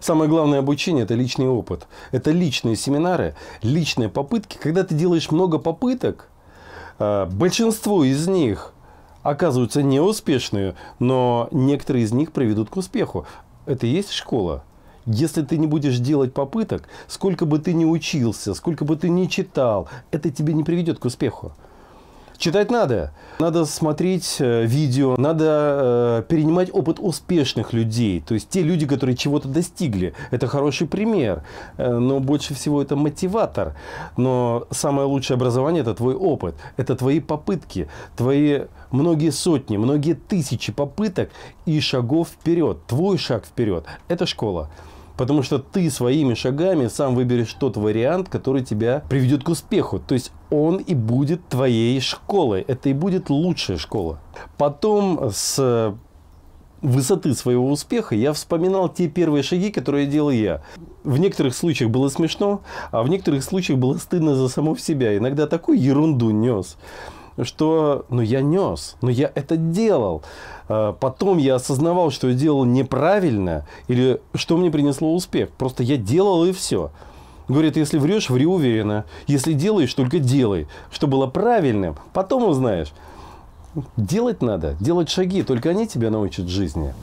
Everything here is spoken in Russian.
Самое главное обучение – это личный опыт. Это личные семинары, личные попытки. Когда ты делаешь много попыток, э, большинство из них оказываются неуспешными, но некоторые из них приведут к успеху. Это и есть школа. Если ты не будешь делать попыток, сколько бы ты ни учился, сколько бы ты ни читал, это тебе не приведет к успеху. Читать надо. Надо смотреть э, видео, надо э, перенимать опыт успешных людей. То есть те люди, которые чего-то достигли. Это хороший пример. Э, но больше всего это мотиватор. Но самое лучшее образование – это твой опыт. Это твои попытки, твои многие сотни, многие тысячи попыток и шагов вперед. Твой шаг вперед – это школа. Потому что ты своими шагами сам выберешь тот вариант, который тебя приведет к успеху. То есть он и будет твоей школой. Это и будет лучшая школа. Потом с высоты своего успеха я вспоминал те первые шаги, которые делал я. В некоторых случаях было смешно, а в некоторых случаях было стыдно за самого себя. Иногда такую ерунду нес что ну, я нес, но ну, я это делал. А, потом я осознавал, что я делал неправильно или что мне принесло успех. Просто я делал и все. Говорит, если врешь, ври уверенно. Если делаешь, только делай. Что было правильным, потом узнаешь. Делать надо, делать шаги, только они тебя научат жизни.